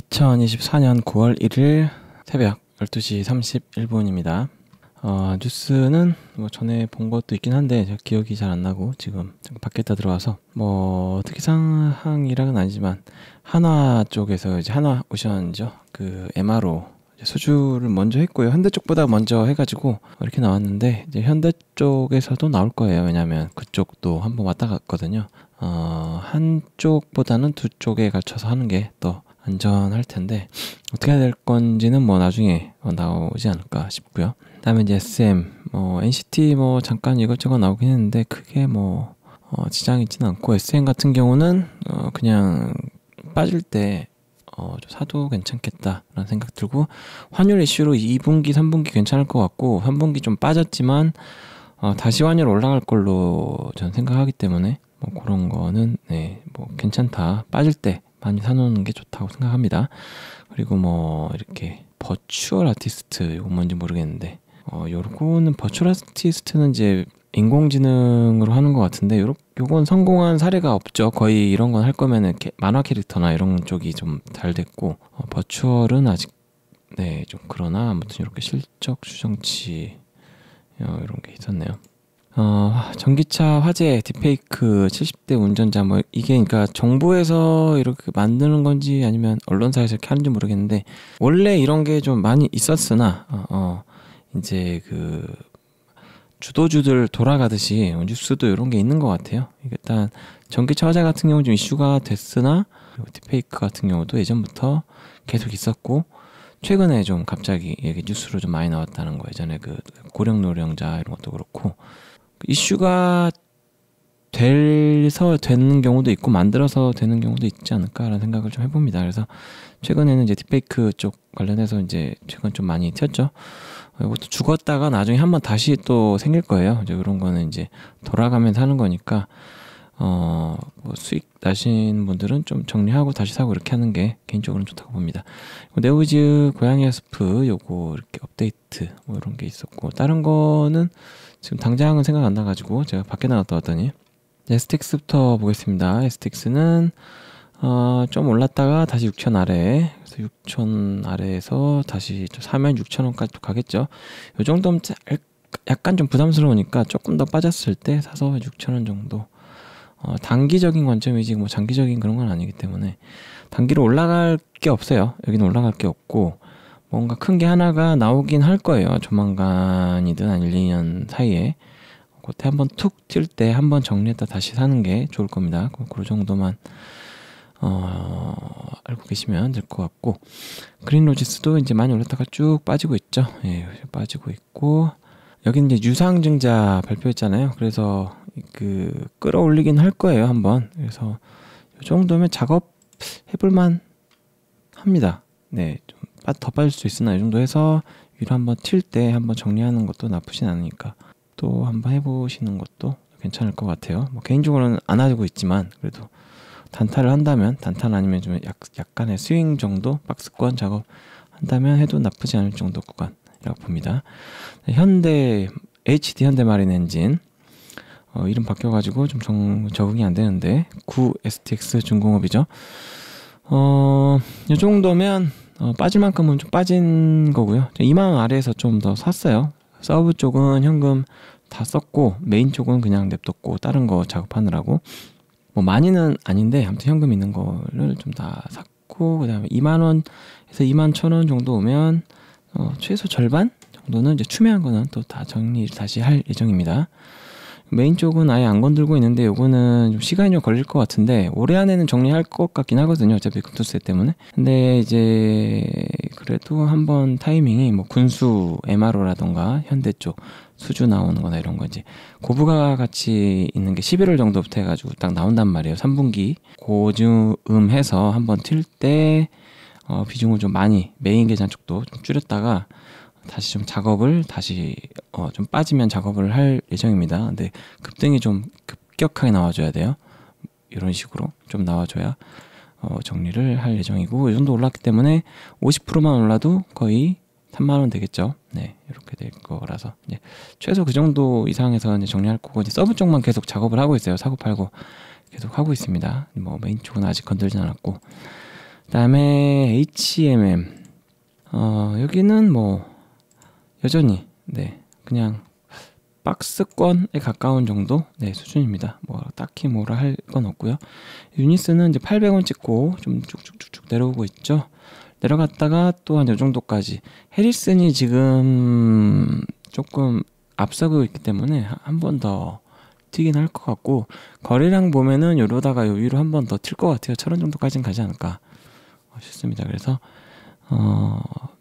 2024년 9월 1일 새벽 12시 31분입니다. 어, 뉴스는 뭐 전에 본 것도 있긴 한데 기억이 잘 안 나고 지금 밖에 다 들어와서 뭐특이상항이라은 아니지만 한화 쪽에서 이제 한화 오션이죠. 그 MRO 수주를 먼저 했고요. 현대 쪽보다 먼저 해가지고 이렇게 나왔는데 이제 현대 쪽에서도 나올 거예요. 왜냐하면 그쪽도 한번 왔다 갔거든요. 어, 한쪽보다는 두 쪽에 갇혀서 하는 게더 안전할 텐데 어떻게 해야 될 건지는 뭐 나중에 나오지 않을까 싶고요. 다음에 이제 SM, 뭐 NCT 뭐 잠깐 이것저것 나오긴 했는데 크게 뭐 어, 지장이 있지 않고 SM 같은 경우는 어, 그냥 빠질 때 어, 사도 괜찮겠다라는 생각 들고 환율 이슈로 2분기, 3분기 괜찮을 것 같고 3분기 좀 빠졌지만 어, 다시 환율 올라갈 걸로 전 생각하기 때문에 뭐 그런 거는 네, 뭐 괜찮다 빠질 때 많이 사놓는 게 좋다고 생각합니다. 그리고 뭐 이렇게 버추얼 아티스트 이건 뭔지 모르겠는데 어 요거는 버추얼 아티스트는 이제 인공지능으로 하는 것 같은데 요러, 요건 성공한 사례가 없죠. 거의 이런 건 할 거면 이렇게 만화 캐릭터나 이런 쪽이 좀 잘 됐고 어, 버추얼은 아직 네좀 그러나 아무튼 이렇게 실적 추정치 어, 이런 게 있었네요. 어, 전기차 화재 디페이크 70대 운전자 뭐 이게 그러니까 정부에서 이렇게 만드는 건지 아니면 언론사에서 이렇게 하는지 모르겠는데 원래 이런 게 좀 많이 있었으나 어, 어 이제 그 주도주들 돌아가듯이 뭐 뉴스도 이런 게 있는 것 같아요. 일단 전기차 화재 같은 경우 좀 이슈가 됐으나 디페이크 같은 경우도 예전부터 계속 있었고 최근에 좀 갑자기 이게 뉴스로 좀 많이 나왔다는 거 예전에 그 고령 노령자 이런 것도 그렇고 이슈가 돼서 되는 경우도 있고 만들어서 되는 경우도 있지 않을까라는 생각을 좀 해봅니다. 그래서 최근에는 이제 딥페이크 쪽 관련해서 이제 최근 좀 많이 튀었죠. 이것도 죽었다가 나중에 한번 다시 또 생길 거예요. 이제 그런 거는 이제 돌아가면서 하는 거니까 어, 뭐 수익 나신 분들은 좀 정리하고 다시 사고 이렇게 하는 게 개인적으로는 좋다고 봅니다. 뭐 네오즈 고양이 스프 요거 이렇게 업데이트 뭐 이런 게 있었고 다른 거는 지금 당장은 생각 안 나가지고 제가 밖에 나갔다 왔더니 에스틱스부터 네, 보겠습니다. 에스틱스는 어, 좀 올랐다가 다시 6천 아래 그래서 6천 아래에서 다시 사면 6천 원까지 또 가겠죠. 요 정도면 약간 좀 부담스러우니까 조금 더 빠졌을 때 사서 6천 원 정도 어, 단기적인 관점이지 뭐 장기적인 그런 건 아니기 때문에 단기로 올라갈 게 없어요. 여기는 올라갈 게 없고 뭔가 큰 게 하나가 나오긴 할 거예요. 조만간이든 한 1, 2년 사이에. 그때 한번 툭 튈 때 한번 정리했다 다시 사는 게 좋을 겁니다. 그, 그 정도만 어, 알고 계시면 될 것 같고 그린로지스도 이제 많이 올랐다가 쭉 빠지고 있죠. 예, 빠지고 있고 여기 이제 유상증자 발표했잖아요. 그래서 그 끌어올리긴 할 거예요 한번. 그래서 이 정도면 작업 해볼만 합니다. 네, 좀 아, 더 빠질 수 있으나 이 정도 해서 위로 한번 튈 때 한번 정리하는 것도 나쁘진 않으니까 또 한번 해보시는 것도 괜찮을 것 같아요. 뭐 개인적으로는 안 하고 있지만 그래도 단타를 한다면 단타 아니면 좀 약, 약간의 스윙 정도 박스권 작업 한다면 해도 나쁘지 않을 정도 구간이라고 봅니다. 네, 현대 HD 현대마린 엔진 어, 이름 바뀌어가지고 좀 정, 적응이 안 되는데 9 STX 중공업이죠. 어, 이 정도면 어, 빠질 만큼은 좀 빠진 거고요. 이만 아래에서 좀 더 샀어요. 서브 쪽은 현금 다 썼고 메인 쪽은 그냥 냅뒀고 다른 거 작업하느라고 뭐 많이는 아닌데 아무튼 현금 있는 거를 좀 다 샀고 그다음에 2만 원에서 2만 천원 정도 오면 어, 최소 절반 정도는 이제 추매한 거는 또 다 정리 다시 할 예정입니다. 메인 쪽은 아예 안 건들고 있는데 요거는 좀 시간이 좀 걸릴 것 같은데 올해 안에는 정리할 것 같긴 하거든요. 어차피 급투세 때문에. 근데 이제 그래도 한번 타이밍이 뭐 군수 MRO라던가 현대 쪽 수주 나오는 거나 이런 거지. 고부가 같이 있는 게 11월 정도부터 해가지고 딱 나온단 말이에요. 3분기. 고즈음 해서 한번 틀 때, 어, 비중을 좀 많이, 메인 계좌 쪽도 좀 줄였다가, 다시 좀 작업을 다시 어, 좀 빠지면 작업을 할 예정입니다. 근데 급등이 좀 급격하게 나와줘야 돼요. 이런 식으로 좀 나와줘야 어, 정리를 할 예정이고 이 정도 올랐기 때문에 50%만 올라도 거의 3만 원 되겠죠. 네, 이렇게 될 거라서 이제 네, 최소 그 정도 이상에서 이제 정리할 거고 이제 서브 쪽만 계속 작업을 하고 있어요. 사고 팔고 계속 하고 있습니다. 뭐 메인 쪽은 아직 건들지 않았고 그다음에 HMM 어, 여기는 뭐 여전히 네 그냥 박스권에 가까운 정도 네, 수준입니다. 뭐 딱히 뭐라 할 건 없고요. 유니스는 이제 800원 찍고 좀 쭉쭉쭉쭉 내려오고 있죠. 내려갔다가 또한이 정도까지 해리슨이 지금 조금 앞서고 있기 때문에 한 번 더 튀긴 할 것 같고 거래량 보면은 이러다가요 위로 한 번 더 튈 것 같아요. 천 원 정도까지는 가지 않을까 싶습니다. 그래서 어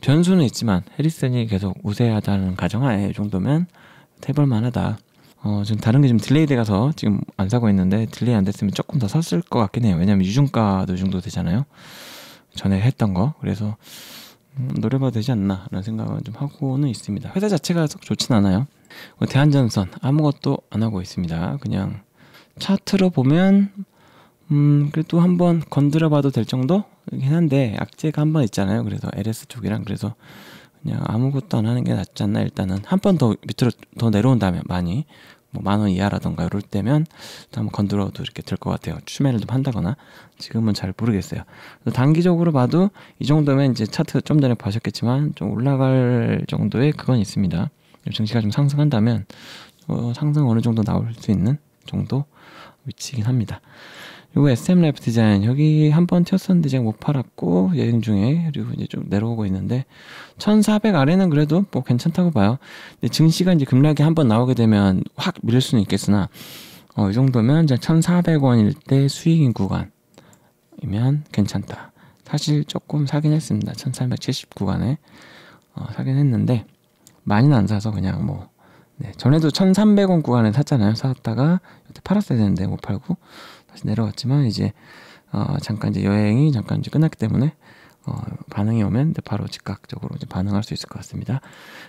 변수는 있지만 해리슨이 계속 우세하다는 가정하에 이 정도면 해볼만하다. 어, 지금 다른 게지 딜레이 돼가서 지금 안 사고 있는데 딜레이 안 됐으면 조금 더 샀을 것 같긴 해요. 왜냐면 유중가도 정도 되잖아요. 전에 했던 거. 그래서 음, 노려봐도 되지 않나라는 생각은 좀 하고는 있습니다. 회사 자체가 썩 좋진 않아요. 대한전선 아무것도 안 하고 있습니다. 그냥 차트로 보면 음, 그래도 한번 건드려 봐도 될 정도긴 한데 악재가 한 번 있잖아요. 그래서 LS 쪽이랑 그래서 그냥 아무것도 안 하는 게 낫지 않나 일단은 한 번 더 밑으로 더 내려온다면 많이 뭐 만 원 이하라던가 이럴 때면 또 한번 건드려도 이렇게 될 것 같아요. 추매를 좀 한다거나 지금은 잘 모르겠어요. 단기적으로 봐도 이 정도면 이제 차트 좀 전에 보셨겠지만 좀 올라갈 정도의 그건 있습니다. 증시가 좀 상승한다면 어, 상승 어느 정도 나올 수 있는 정도 위치긴 합니다. 그리고 SM 랩 디자인 여기 한번 튀었었는데 지금 못 팔았고 여행 중에 그리고 이제 좀 내려오고 있는데 1,400 아래는 그래도 뭐 괜찮다고 봐요. 근데 증시가 이제 급락이 한번 나오게 되면 확 밀릴 수는 있겠으나 어, 이 정도면 이제 1,400원일 때 수익인 구간이면 괜찮다. 사실 조금 사긴 했습니다. 1,370 구간에 어, 사긴 했는데 많이는 안 사서 그냥 뭐 네, 전에도 1,300원 구간에 샀잖아요. 샀다가 팔았어야 되는데 못 팔고 내려왔지만 이제 어, 잠깐 이제 여행이 잠깐 이제 끝났기 때문에 어, 반응이 오면 바로 즉각적으로 이제 반응할 수 있을 것 같습니다.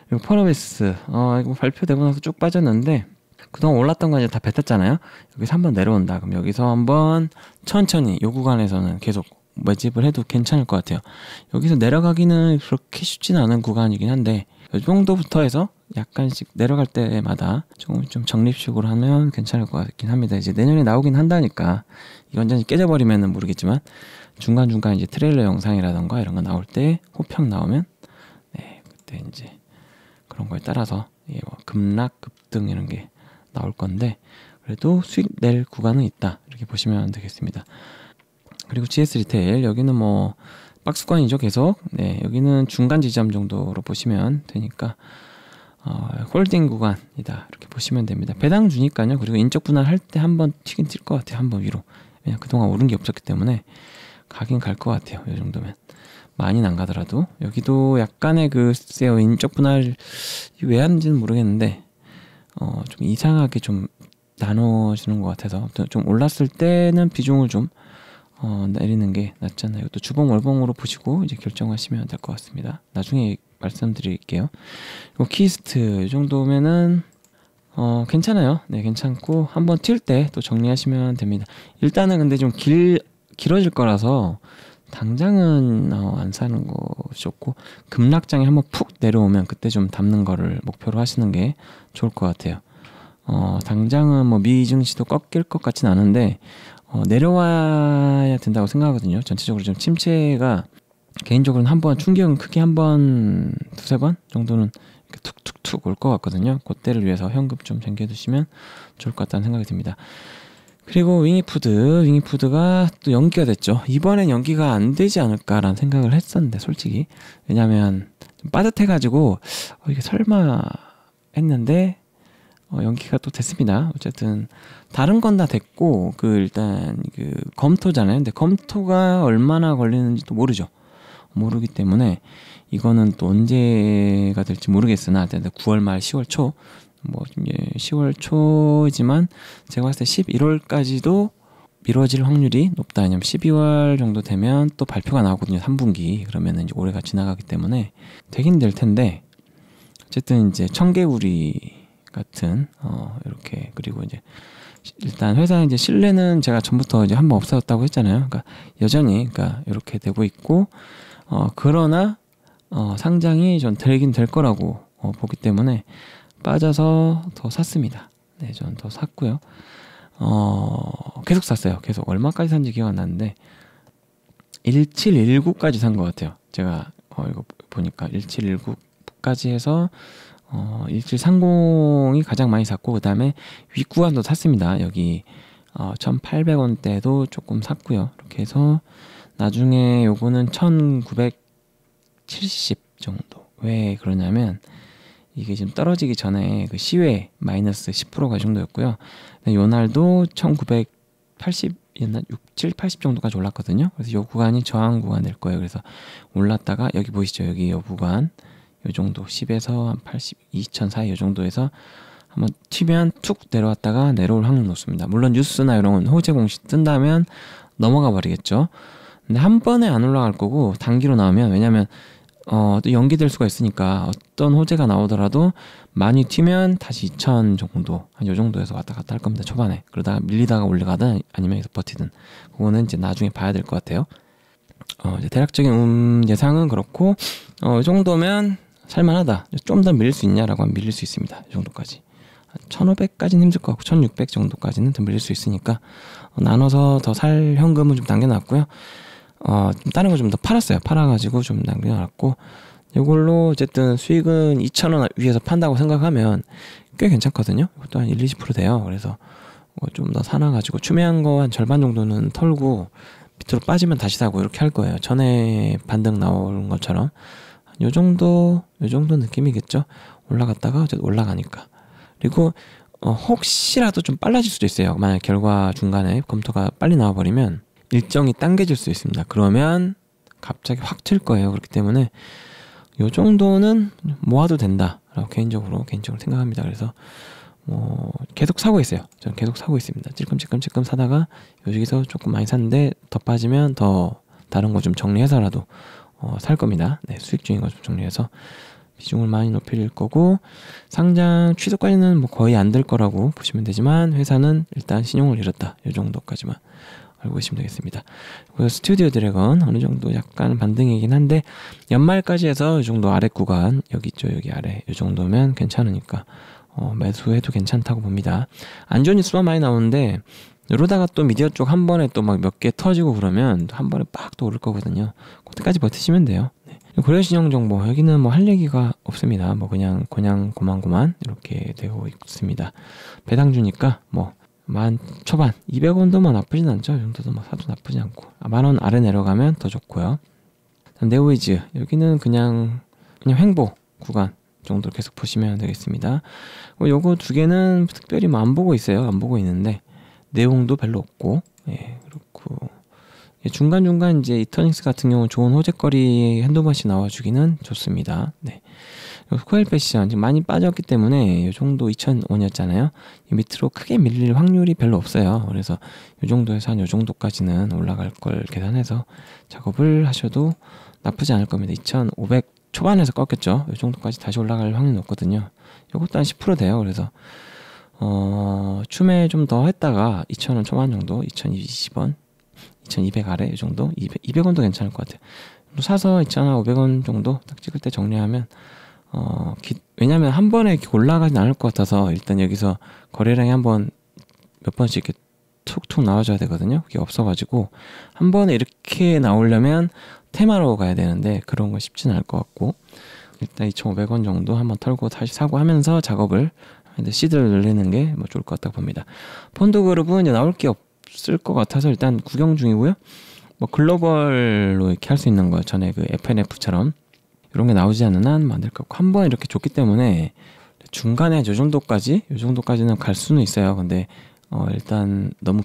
그리고 펄어베스 어, 이거 발표되고 나서 쭉 빠졌는데 그동안 올랐던 거 이제 다 뱉었잖아요. 여기서 한번 내려온다. 그럼 여기서 한번 천천히 요 구간에서는 계속 매집을 해도 괜찮을 것 같아요. 여기서 내려가기는 그렇게 쉽진 않은 구간이긴 한데 이 정도부터 해서 약간씩 내려갈 때마다 조금 좀 적립식으로 하면 괜찮을 것 같긴 합니다. 이제 내년에 나오긴 한다니까 이게 완전히 깨져버리면은 모르겠지만 중간 중간 이제 트레일러 영상이라던가 이런 거 나올 때 호평 나오면 네 그때 이제 그런 거에 따라서 이뭐 급락 급등 이런 게 나올 건데 그래도 수익 낼 구간은 있다 이렇게 보시면 되겠습니다. 그리고 GS 리테일 여기는 뭐 박스권이죠 계속 네 여기는 중간 지점 정도로 보시면 되니까 어, 홀딩 구간이다 이렇게 보시면 됩니다 배당 주니까요 그리고 인적 분할할 때 한번 튀긴 튈것 같아요 한 번 위로 그냥 그동안 오른 게 없었기 때문에 가긴 갈 것 같아요 요 정도면 많이는 안 가더라도 여기도 약간의 그쎄요 인적 분할 왜 하는지는 모르겠는데 어, 좀 이상하게 좀 나눠지는 것 같아서 좀 올랐을 때는 비중을 좀 어, 내리는 게 낫잖아요. 이것도 주봉 월봉으로 보시고 이제 결정하시면 될 것 같습니다. 나중에 말씀드릴게요. 그리고 키스트 이 정도면은 어, 괜찮아요. 네, 괜찮고 한번 튈 때 또 정리하시면 됩니다. 일단은 근데 좀 길 길어질 거라서 당장은 어, 안 사는 거 좋고 급락장에 한번 푹 내려오면 그때 좀 담는 거를 목표로 하시는 게 좋을 것 같아요. 어, 당장은 뭐 미증시도 꺾일 것 같진 않은데 어, 내려와야 된다고 생각하거든요. 전체적으로 좀 침체가 개인적으로는 한번 충격은 크게 한번 두세 번 정도는 툭툭툭 올 것 같거든요. 그때를 위해서 현금 좀 챙겨두시면 좋을 것 같다는 생각이 듭니다. 그리고 윙이푸드, 윙이푸드가 또 연기가 됐죠. 이번엔 연기가 안 되지 않을까라는 생각을 했었는데 솔직히 왜냐면 빠듯해가지고 어, 이게 설마 했는데 어, 연기가 또 됐습니다. 어쨌든 다른 건 다 됐고 그 일단 그 검토잖아요. 근데 검토가 얼마나 걸리는지 도 모르죠. 모르기 때문에 이거는 또 언제가 될지 모르겠으나 일단 9월 말 10월 초뭐 10월 초지만 제가 봤을 때 11월까지도 미뤄질 확률이 높다. 왜냐면 12월 정도 되면 또 발표가 나오거든요. 3분기. 그러면 이제 올해가 지나가기 때문에 되긴 될 텐데 어쨌든 이제 청개구리 같은 어 이렇게 그리고 이제 일단 회사 이제 신뢰는 제가 전부터 이제 한 번 없어졌다고 했잖아요. 그러니까 여전히 그러니까 이렇게 되고 있고 어 그러나 어 상장이 전 되긴 될 거라고 어 보기 때문에 빠져서 더 샀습니다. 네, 전 더 샀고요. 어 계속 샀어요. 계속 얼마까지 산지 기억 안 나는데 1719까지 산 것 같아요. 제가 어 이거 보니까 1719까지 해서 어, 1730이 가장 많이 샀고 그 다음에 윗구간도 샀습니다. 여기 어, 1800원대도 조금 샀고요. 이렇게 해서 나중에 요거는 1970 정도 왜 그러냐면 이게 지금 떨어지기 전에 그 시외 마이너스 10%가 정도였고요. 요 날도 1980 옛날 6, 7, 80 정도까지 올랐거든요. 그래서 요 구간이 저항 구간 될 거예요. 그래서 올랐다가 여기 보이시죠? 여기 요 구간 요 정도 10에서 한 80, 2000 사이 요 정도에서 한번 튀면 툭 내려왔다가 내려올 확률 높습니다. 물론 뉴스나 이런 건 호재 공식 뜬다면 넘어가 버리겠죠. 근데 한 번에 안 올라갈 거고 단기로 나오면 왜냐면 어, 또 연기될 수가 있으니까 어떤 호재가 나오더라도 많이 튀면 다시 2천 정도 한 요 정도에서 왔다 갔다 할 겁니다 초반에 그러다가 밀리다가 올라가든 아니면 여기 버티든 그거는 이제 나중에 봐야 될 것 같아요 어, 이제 대략적인 음 예상은 그렇고 어, 이 정도면 살만하다. 좀 더 밀릴 수 있냐라고 하면 밀릴 수 있습니다. 이 정도까지. 1500까지는 힘들 것 같고 1600 정도까지는 더 밀릴 수 있으니까 나눠서 더 살 현금은 좀 남겨놨고요. 어, 좀 다른 거 좀 더 팔았어요. 팔아가지고 좀 남겨놨고 이걸로 어쨌든 수익은 2,000원 위에서 판다고 생각하면 꽤 괜찮거든요. 이것도 한 1, 20% 돼요. 그래서 어, 뭐 좀 더 사놔가지고 추매한 거 한 절반 정도는 털고 밑으로 빠지면 다시 사고 이렇게 할 거예요. 전에 반등 나온 것처럼. 요 정도, 요 정도 느낌이겠죠? 올라갔다가 어쨌든 올라가니까. 그리고 어, 혹시라도 좀 빨라질 수도 있어요. 만약 결과 중간에 검토가 빨리 나와버리면 일정이 당겨질 수 있습니다. 그러면 갑자기 확튈 거예요. 그렇기 때문에 요 정도는 모아도 된다라고 개인적으로 개인적으로 생각합니다. 그래서 뭐 계속 사고 있어요. 저는 계속 사고 있습니다. 찔끔찔끔찔끔 사다가 여기서 조금 많이 샀는데 더 빠지면 더 다른 거 좀 정리해서라도 어, 살 겁니다. 네, 수익 중인 거좀 정리해서 비중을 많이 높일 거고 상장 취소까지는 뭐 거의 안 될 거라고 보시면 되지만 회사는 일단 신용을 잃었다. 이 정도까지만 알고 계시면 되겠습니다. 그리고 스튜디오 드래곤 어느 정도 약간 반등이긴 한데 연말까지 해서 이 정도 아래 구간 여기 있죠 여기 아래 이 정도면 괜찮으니까 어, 매수해도 괜찮다고 봅니다. 안 좋은 뉴스만 많이 나오는데 이러다가 또 미디어 쪽 한 번에 또 막 몇 개 터지고 그러면 한 번에 빡 또 오를 거거든요. 그때까지 버티시면 돼요. 네. 고려신형 정보 여기는 뭐 할 얘기가 없습니다. 뭐 그냥 그냥 고만고만 이렇게 되고 있습니다. 배당 주니까 뭐 만 초반 200원도 뭐 나쁘진 않죠. 이 정도도 뭐 사도 나쁘지 않고 아, 만원 아래 내려가면 더 좋고요. 네오이즈 여기는 그냥 그냥 횡보 구간 정도로 계속 보시면 되겠습니다. 어, 요거 두 개는 특별히 뭐 안 보고 있어요. 안 보고 있는데 내용도 별로 없고 예, 그렇고 예, 중간 중간 이제 이터닉스 같은 경우는 좋은 호재거리 한두 번씩 나와주기는 좋습니다. 네. 스코일 패션 지금 많이 빠졌기 때문에 요 정도 2005년이었잖아요. 이 밑으로 크게 밀릴 확률이 별로 없어요. 그래서 요 정도에서 한 요 정도까지는 올라갈 걸 계산해서 작업을 하셔도 나쁘지 않을 겁니다. 2,500 초반에서 꺾였죠. 요 정도까지 다시 올라갈 확률 높거든요. 요것도한 10% 돼요. 그래서 어, 춤에 좀 더 했다가 2,000원 초반 정도, 2,020원, 2,200 아래 이 정도, 200, 원도 괜찮을 것 같아요. 사서 있잖아 500원 정도 딱 찍을 때 정리하면 어, 기, 왜냐면 한 번에 올라가진 않을 것 같아서 일단 여기서 거래량이 한 번 몇 번씩 이렇게 툭툭 나와줘야 되거든요. 그게 없어가지고 한 번에 이렇게 나오려면 테마로 가야 되는데 그런 건 쉽진 않을 것 같고 일단 2,500원 정도 한 번 털고 다시 사고 하면서 작업을 이제 시드를 늘리는 게 뭐 좋을 것 같다고 봅니다. 폰드 그룹은 이제 나올 게 없을 것 같아서 일단 구경 중이고요. 뭐 글로벌로 이렇게 할 수 있는 거 전에 그 FNF처럼 이런 게 나오지 않는 한 만들 거고 한 번 이렇게 줬기 때문에 중간에 요 정도까지 요 정도까지는 갈 수는 있어요. 근데 어 일단 너무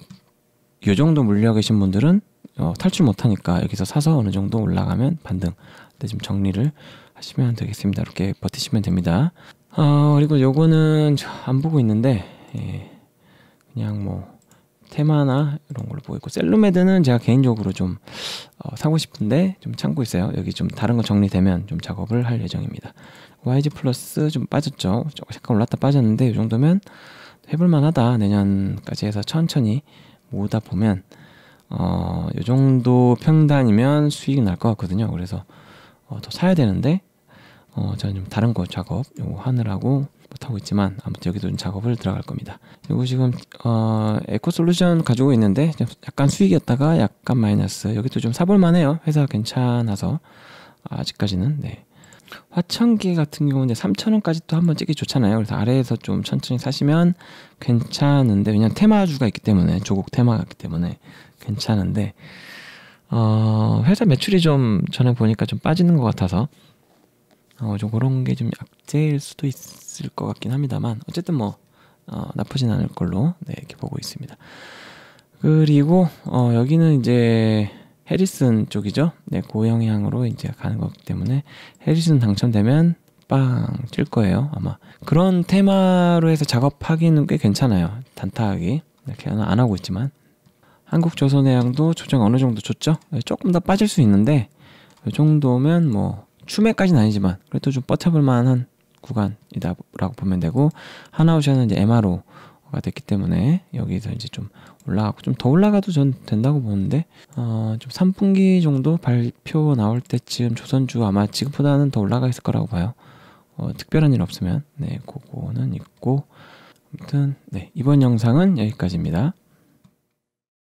요 정도 물려 계신 분들은 어 탈출 못하니까 여기서 사서 어느 정도 올라가면 반등. 근데 네, 지금 정리를 하시면 되겠습니다. 이렇게 버티시면 됩니다. 아 그리고 요거는 안 보고 있는데 예, 그냥 뭐 테마나 이런 걸로 보고 있고 셀로메드는 제가 개인적으로 좀 어, 사고 싶은데 좀 참고 있어요. 여기 좀 다른 거 정리되면 좀 작업을 할 예정입니다. YG 플러스 좀 빠졌죠. 조금 잠깐 올랐다 빠졌는데 이 정도면 해볼만하다. 내년까지 해서 천천히 모으다 보면 어, 이 정도 평단이면 수익 이날 것 같거든요. 그래서 어, 더 사야 되는데 어, 저는 좀 다른 곳 작업 요거 하느라고 못하고 있지만 아무튼 여기도 좀 작업을 들어갈 겁니다. 그리고 지금 어, 에코솔루션 가지고 있는데 약간 수익이었다가 약간 마이너스 여기도 좀 사볼만해요. 회사 괜찮아서 아직까지는 네. 화천기 같은 경우는 이제 3,000원까지 도 한번 찍기 좋잖아요. 그래서 아래에서 좀 천천히 사시면 괜찮은데 왜냐면 테마주가 있기 때문에 조국 테마가 있기 때문에 괜찮은데 어, 회사 매출이 좀 전에 보니까 좀 빠지는 것 같아서 어, 좀 그런 게 좀약재일 수도 있을 것 같긴 합니다만 어쨌든 뭐 어, 나쁘진 않을 걸로 네, 이렇게 보고 있습니다. 그리고 어, 여기는 이제 해리슨 쪽이죠. 네, 고영향으로 이제 가는 것 때문에 해리슨 당첨되면 빵찔 거예요. 아마 그런 테마로 해서 작업하기는 꽤 괜찮아요. 단타하기 이렇게 네, 안 하고 있지만 한국 조선해양도 조정 어느 정도 줬죠. 네, 조금 더 빠질 수 있는데 이 정도면 뭐 추매까지는 아니지만 그래도 좀 버텨볼 만한 구간이다라고 보면 되고 하나우샤는 이제 MRO가 됐기 때문에 여기서 이제 좀 올라가고 좀 더 올라가도 전 된다고 보는데 어, 좀 3분기 정도 발표 나올 때쯤 조선주 아마 지금보다는 더 올라가 있을 거라고 봐요. 어, 특별한 일 없으면 네 그거는 있고 아무튼 네 이번 영상은 여기까지입니다.